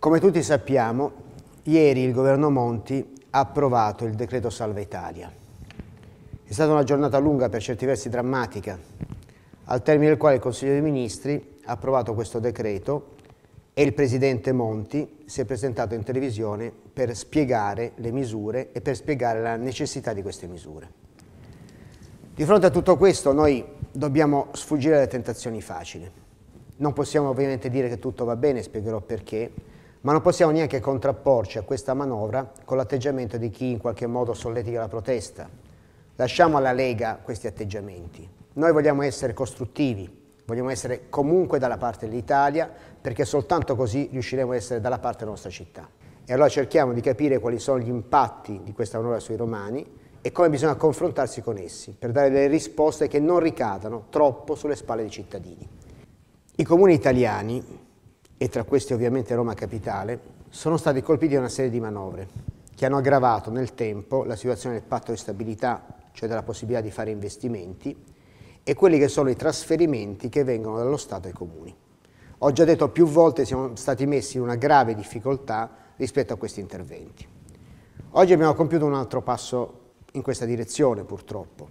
Come tutti sappiamo, ieri il governo Monti ha approvato il decreto Salva Italia. È stata una giornata lunga, per certi versi drammatica, al termine del quale il Consiglio dei Ministri ha approvato questo decreto e il Presidente Monti si è presentato in televisione per spiegare le misure e per spiegare la necessità di queste misure. Di fronte a tutto questo noi dobbiamo sfuggire alle tentazioni facili. Non possiamo ovviamente dire che tutto va bene, spiegherò perché, ma non possiamo neanche contrapporci a questa manovra con l'atteggiamento di chi in qualche modo solletica la protesta. Lasciamo alla Lega questi atteggiamenti. Noi vogliamo essere costruttivi, vogliamo essere comunque dalla parte dell'Italia, perché soltanto così riusciremo a essere dalla parte della nostra città. E allora cerchiamo di capire quali sono gli impatti di questa manovra sui romani e come bisogna confrontarsi con essi, per dare delle risposte che non ricadano troppo sulle spalle dei cittadini. I comuni italiani e tra questi ovviamente Roma Capitale, sono stati colpiti da una serie di manovre che hanno aggravato nel tempo la situazione del patto di stabilità, cioè della possibilità di fare investimenti, e quelli che sono i trasferimenti che vengono dallo Stato ai comuni. Ho già detto più volte che siamo stati messi in una grave difficoltà rispetto a questi interventi. Oggi abbiamo compiuto un altro passo in questa direzione purtroppo,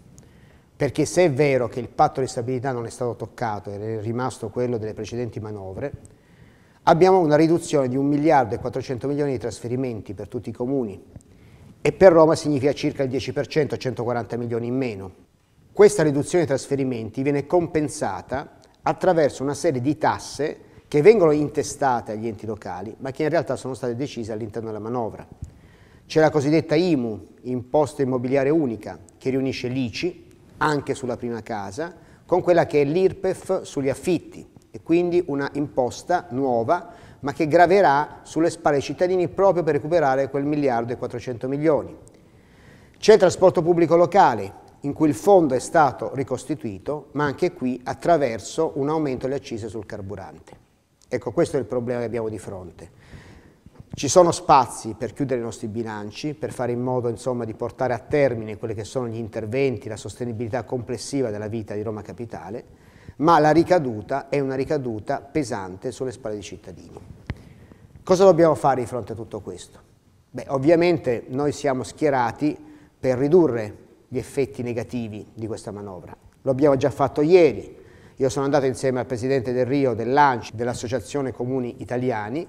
perché se è vero che il patto di stabilità non è stato toccato, è rimasto quello delle precedenti manovre, Abbiamo una riduzione di 1 miliardo e 400 milioni di trasferimenti per tutti i comuni e per Roma significa circa il 10%, 140 milioni in meno. Questa riduzione di trasferimenti viene compensata attraverso una serie di tasse che vengono intestate agli enti locali, ma che in realtà sono state decise all'interno della manovra. C'è la cosiddetta IMU, imposta immobiliare unica, che riunisce l'ICI, anche sulla prima casa, con quella che è l'IRPEF sugli affitti e quindi una imposta nuova ma che graverà sulle spalle dei cittadini proprio per recuperare quel miliardo e 400 milioni. C'è il trasporto pubblico locale in cui il fondo è stato ricostituito ma anche qui attraverso un aumento delle accise sul carburante. Ecco questo è il problema che abbiamo di fronte. Ci sono spazi per chiudere i nostri bilanci, per fare in modo insomma, di portare a termine quelli che sono gli interventi, la sostenibilità complessiva della vita di Roma Capitale, ma la ricaduta è una ricaduta pesante sulle spalle dei cittadini. Cosa dobbiamo fare di fronte a tutto questo? Beh, ovviamente noi siamo schierati per ridurre gli effetti negativi di questa manovra. Lo abbiamo già fatto ieri. Io sono andato insieme al Presidente del Rio, dell'ANCI, dell'Associazione Comuni Italiani,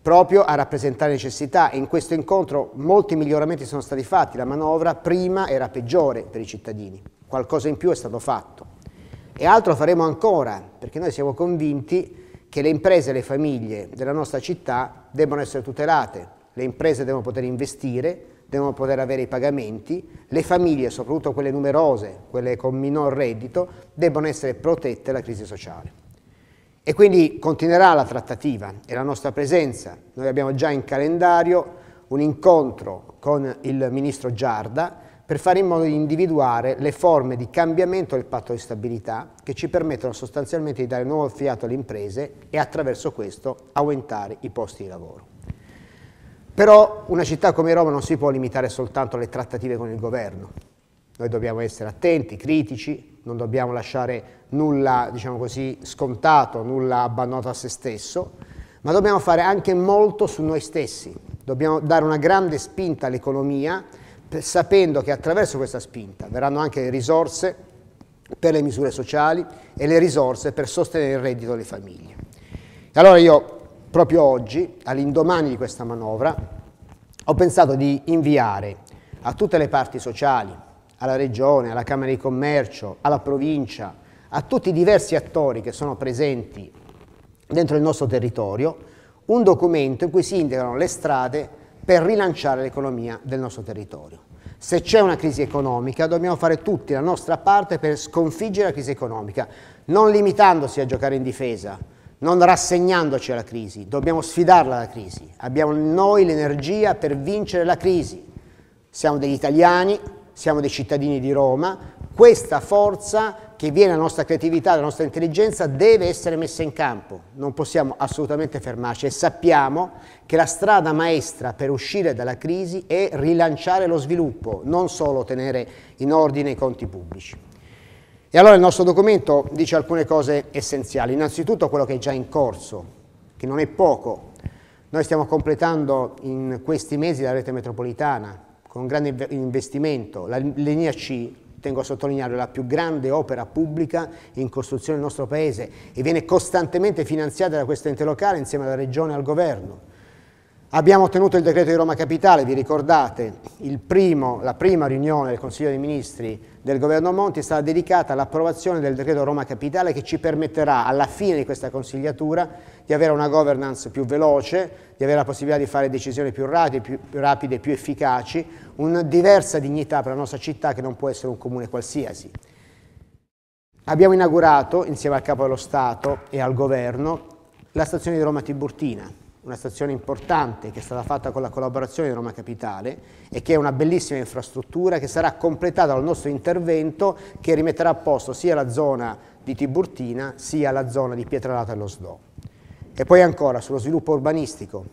proprio a rappresentare necessità e in questo incontro molti miglioramenti sono stati fatti, la manovra prima era peggiore per i cittadini, qualcosa in più è stato fatto. E altro faremo ancora, perché noi siamo convinti che le imprese e le famiglie della nostra città debbano essere tutelate. Le imprese devono poter investire, devono poter avere i pagamenti, le famiglie, soprattutto quelle numerose, quelle con minor reddito, debbano essere protette dalla crisi sociale. E quindi continuerà la trattativa e la nostra presenza. Noi abbiamo già in calendario un incontro con il ministro Giarda per fare in modo di individuare le forme di cambiamento del patto di stabilità che ci permettono sostanzialmente di dare nuovo fiato alle imprese e attraverso questo aumentare i posti di lavoro. Però una città come Roma non si può limitare soltanto alle trattative con il governo. Noi dobbiamo essere attenti, critici, non dobbiamo lasciare nulla diciamo così, scontato, nulla abbandonato a se stesso, ma dobbiamo fare anche molto su noi stessi. Dobbiamo dare una grande spinta all'economia sapendo che attraverso questa spinta verranno anche le risorse per le misure sociali e le risorse per sostenere il reddito delle famiglie. E allora io proprio oggi, all'indomani di questa manovra, ho pensato di inviare a tutte le parti sociali, alla Regione, alla Camera di Commercio, alla Provincia, a tutti i diversi attori che sono presenti dentro il nostro territorio, un documento in cui si indicano le strade per rilanciare l'economia del nostro territorio. Se c'è una crisi economica dobbiamo fare tutti la nostra parte per sconfiggere la crisi economica, non limitandosi a giocare in difesa, non rassegnandoci alla crisi, dobbiamo sfidarla la crisi, abbiamo noi l'energia per vincere la crisi, siamo degli italiani, siamo dei cittadini di Roma, questa forza che viene la nostra creatività, la nostra intelligenza deve essere messa in campo, non possiamo assolutamente fermarci e sappiamo che la strada maestra per uscire dalla crisi è rilanciare lo sviluppo, non solo tenere in ordine i conti pubblici. E allora il nostro documento dice alcune cose essenziali, innanzitutto quello che è già in corso, che non è poco. Noi stiamo completando in questi mesi la rete metropolitana con un grande investimento, la linea C tengo a sottolinearlo, la più grande opera pubblica in costruzione del nostro Paese e viene costantemente finanziata da questo ente locale insieme alla Regione e al Governo. Abbiamo ottenuto il decreto di Roma Capitale, vi ricordate, primo, la prima riunione del Consiglio dei Ministri del Governo Monti è stata dedicata all'approvazione del decreto Roma Capitale che ci permetterà alla fine di questa consigliatura di avere una governance più veloce, di avere la possibilità di fare decisioni più rapide, più, rapide, più efficaci, una diversa dignità per la nostra città che non può essere un comune qualsiasi. Abbiamo inaugurato, insieme al Capo dello Stato e al Governo, la stazione di Roma Tiburtina, una stazione importante che è stata fatta con la collaborazione di Roma Capitale e che è una bellissima infrastruttura che sarà completata dal nostro intervento che rimetterà a posto sia la zona di Tiburtina sia la zona di Pietralata e lo Sdò. E poi ancora sullo sviluppo urbanistico.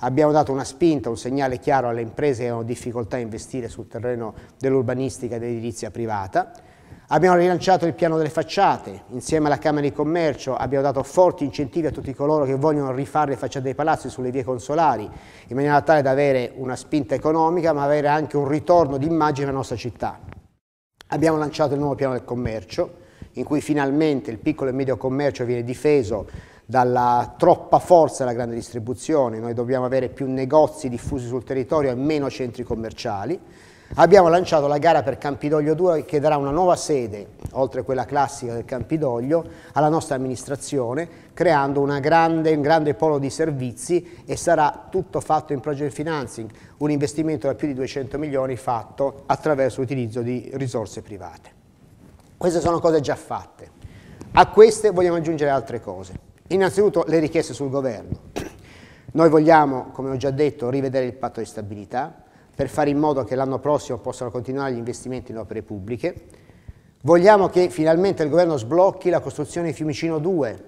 Abbiamo dato una spinta, un segnale chiaro alle imprese che hanno difficoltà a investire sul terreno dell'urbanistica e dell'edilizia privata Abbiamo rilanciato il piano delle facciate, insieme alla Camera di Commercio abbiamo dato forti incentivi a tutti coloro che vogliono rifare le facciate dei palazzi sulle vie consolari, in maniera tale da avere una spinta economica ma avere anche un ritorno d'immagine alla nostra città. Abbiamo lanciato il nuovo piano del commercio, in cui finalmente il piccolo e medio commercio viene difeso dalla troppa forza della grande distribuzione, noi dobbiamo avere più negozi diffusi sul territorio e meno centri commerciali. Abbiamo lanciato la gara per Campidoglio 2 che darà una nuova sede, oltre a quella classica del Campidoglio, alla nostra amministrazione, creando grande, un grande polo di servizi e sarà tutto fatto in project financing, un investimento da più di 200 milioni fatto attraverso l'utilizzo di risorse private. Queste sono cose già fatte. A queste vogliamo aggiungere altre cose. Innanzitutto le richieste sul governo. Noi vogliamo, come ho già detto, rivedere il patto di stabilità, per fare in modo che l'anno prossimo possano continuare gli investimenti in opere pubbliche. Vogliamo che finalmente il governo sblocchi la costruzione di Fiumicino 2,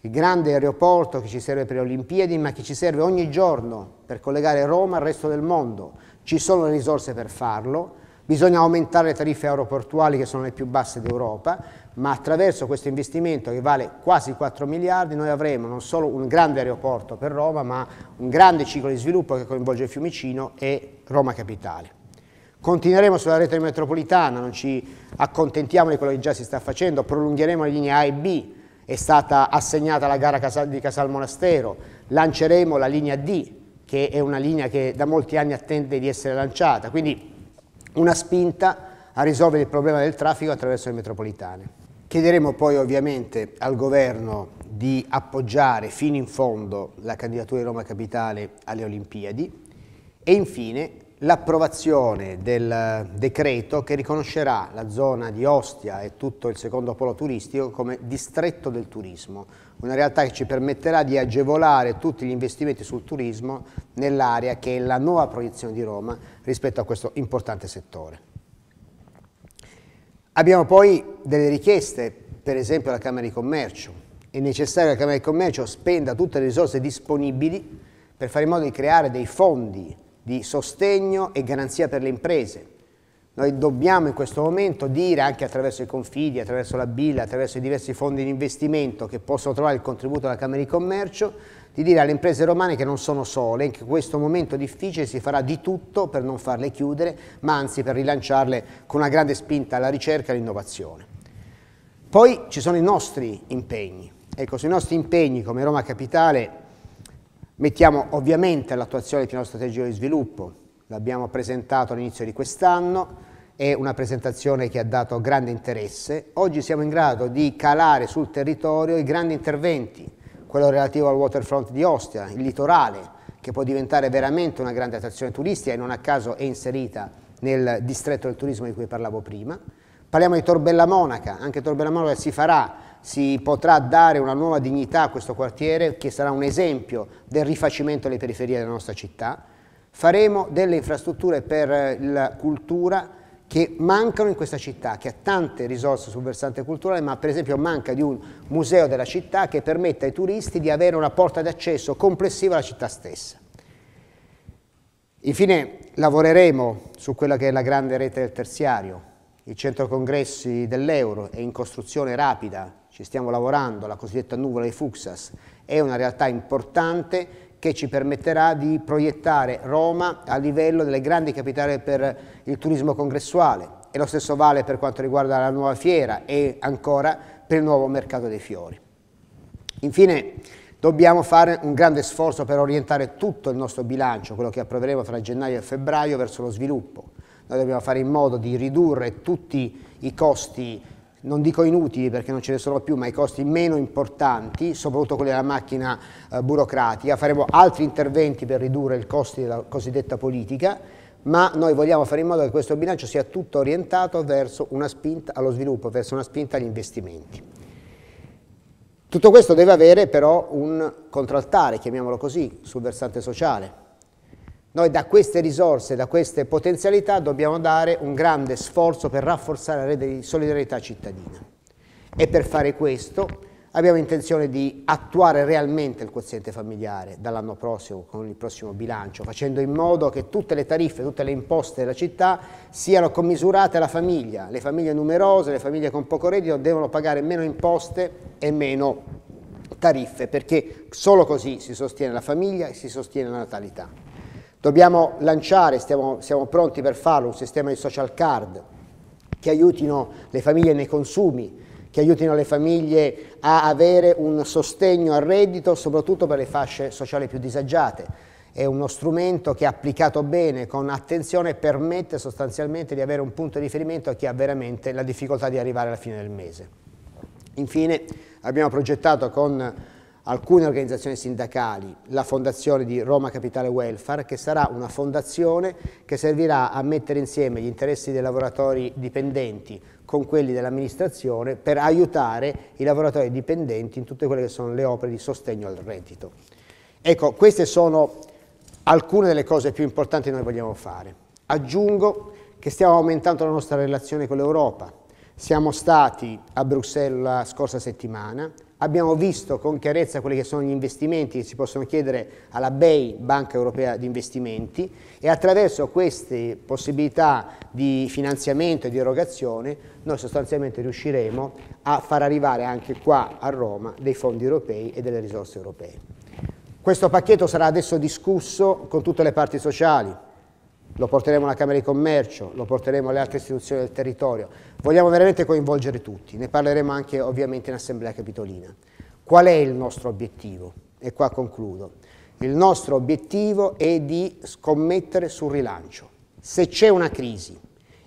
il grande aeroporto che ci serve per le Olimpiadi, ma che ci serve ogni giorno per collegare Roma al resto del mondo. Ci sono le risorse per farlo, Bisogna aumentare le tariffe aeroportuali che sono le più basse d'Europa, ma attraverso questo investimento che vale quasi 4 miliardi noi avremo non solo un grande aeroporto per Roma, ma un grande ciclo di sviluppo che coinvolge Fiumicino e Roma Capitale. Continueremo sulla rete metropolitana, non ci accontentiamo di quello che già si sta facendo, prolungheremo le linee A e B, è stata assegnata la gara di Casal Monastero, lanceremo la linea D, che è una linea che da molti anni attende di essere lanciata, quindi una spinta a risolvere il problema del traffico attraverso le metropolitane. Chiederemo poi ovviamente al governo di appoggiare fino in fondo la candidatura di Roma Capitale alle Olimpiadi e infine l'approvazione del decreto che riconoscerà la zona di Ostia e tutto il secondo polo turistico come distretto del turismo, una realtà che ci permetterà di agevolare tutti gli investimenti sul turismo nell'area che è la nuova proiezione di Roma rispetto a questo importante settore. Abbiamo poi delle richieste, per esempio alla Camera di Commercio. È necessario che la Camera di Commercio spenda tutte le risorse disponibili per fare in modo di creare dei fondi di sostegno e garanzia per le imprese. Noi dobbiamo in questo momento dire anche attraverso i confidi, attraverso la BILA, attraverso i diversi fondi di investimento che possono trovare il contributo della Camera di Commercio, di dire alle imprese romane che non sono sole, in questo momento difficile si farà di tutto per non farle chiudere, ma anzi per rilanciarle con una grande spinta alla ricerca e all'innovazione. Poi ci sono i nostri impegni. Ecco, sui nostri impegni come Roma Capitale Mettiamo ovviamente l'attuazione del piano strategico di sviluppo, l'abbiamo presentato all'inizio di quest'anno, è una presentazione che ha dato grande interesse. Oggi siamo in grado di calare sul territorio i grandi interventi, quello relativo al waterfront di Ostia, il litorale, che può diventare veramente una grande attrazione turistica e non a caso è inserita nel distretto del turismo di cui parlavo prima. Parliamo di Torbella Monaca, anche Torbella Monaca si farà si potrà dare una nuova dignità a questo quartiere che sarà un esempio del rifacimento alle periferie della nostra città. Faremo delle infrastrutture per eh, la cultura che mancano in questa città, che ha tante risorse sul versante culturale, ma per esempio manca di un museo della città che permetta ai turisti di avere una porta d'accesso complessiva alla città stessa. Infine lavoreremo su quella che è la grande rete del terziario, il centro congressi dell'euro è in costruzione rapida, ci stiamo lavorando, la cosiddetta nuvola di Fuxas, è una realtà importante che ci permetterà di proiettare Roma a livello delle grandi capitali per il turismo congressuale e lo stesso vale per quanto riguarda la nuova fiera e ancora per il nuovo mercato dei fiori. Infine dobbiamo fare un grande sforzo per orientare tutto il nostro bilancio, quello che approveremo tra gennaio e febbraio, verso lo sviluppo. Noi dobbiamo fare in modo di ridurre tutti i costi non dico inutili perché non ce ne sono più, ma i costi meno importanti, soprattutto quelli della macchina eh, burocratica. Faremo altri interventi per ridurre i costi della cosiddetta politica, ma noi vogliamo fare in modo che questo bilancio sia tutto orientato verso una spinta allo sviluppo, verso una spinta agli investimenti. Tutto questo deve avere però un contraltare, chiamiamolo così, sul versante sociale noi da queste risorse, da queste potenzialità dobbiamo dare un grande sforzo per rafforzare la rete di solidarietà cittadina e per fare questo abbiamo intenzione di attuare realmente il quoziente familiare dall'anno prossimo con il prossimo bilancio, facendo in modo che tutte le tariffe, tutte le imposte della città siano commisurate alla famiglia. Le famiglie numerose, le famiglie con poco reddito devono pagare meno imposte e meno tariffe, perché solo così si sostiene la famiglia e si sostiene la natalità. Dobbiamo lanciare, stiamo, siamo pronti per farlo, un sistema di social card che aiutino le famiglie nei consumi, che aiutino le famiglie a avere un sostegno al reddito, soprattutto per le fasce sociali più disagiate. È uno strumento che applicato bene, con attenzione, permette sostanzialmente di avere un punto di riferimento a chi ha veramente la difficoltà di arrivare alla fine del mese. Infine abbiamo progettato con alcune organizzazioni sindacali, la fondazione di Roma Capitale Welfare, che sarà una fondazione che servirà a mettere insieme gli interessi dei lavoratori dipendenti con quelli dell'amministrazione per aiutare i lavoratori dipendenti in tutte quelle che sono le opere di sostegno al reddito. Ecco, queste sono alcune delle cose più importanti che noi vogliamo fare. Aggiungo che stiamo aumentando la nostra relazione con l'Europa. Siamo stati a Bruxelles la scorsa settimana, Abbiamo visto con chiarezza quelli che sono gli investimenti che si possono chiedere alla BEI, Banca Europea di Investimenti, e attraverso queste possibilità di finanziamento e di erogazione noi sostanzialmente riusciremo a far arrivare anche qua a Roma dei fondi europei e delle risorse europee. Questo pacchetto sarà adesso discusso con tutte le parti sociali, lo porteremo alla Camera di Commercio, lo porteremo alle altre istituzioni del territorio. Vogliamo veramente coinvolgere tutti, ne parleremo anche ovviamente in Assemblea Capitolina. Qual è il nostro obiettivo? E qua concludo. Il nostro obiettivo è di scommettere sul rilancio. Se c'è una crisi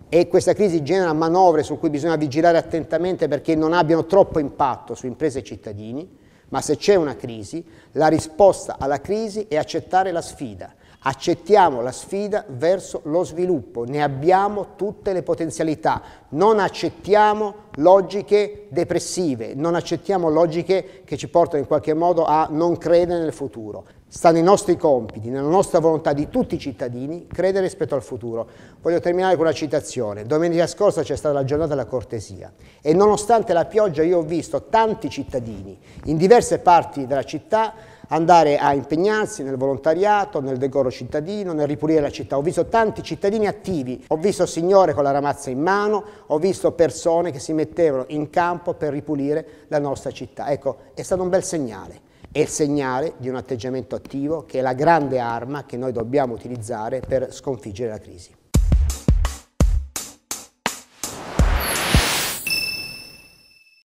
e questa crisi genera manovre su cui bisogna vigilare attentamente perché non abbiano troppo impatto su imprese e cittadini, ma se c'è una crisi, la risposta alla crisi è accettare la sfida, Accettiamo la sfida verso lo sviluppo, ne abbiamo tutte le potenzialità, non accettiamo logiche depressive, non accettiamo logiche che ci portano in qualche modo a non credere nel futuro. Sta nei nostri compiti, nella nostra volontà di tutti i cittadini credere rispetto al futuro. Voglio terminare con una citazione. Domenica scorsa c'è stata la giornata della cortesia e nonostante la pioggia io ho visto tanti cittadini in diverse parti della città andare a impegnarsi nel volontariato, nel decoro cittadino, nel ripulire la città. Ho visto tanti cittadini attivi, ho visto signore con la ramazza in mano, ho visto persone che si mettevano in campo per ripulire la nostra città. Ecco, è stato un bel segnale. È il segnale di un atteggiamento attivo che è la grande arma che noi dobbiamo utilizzare per sconfiggere la crisi.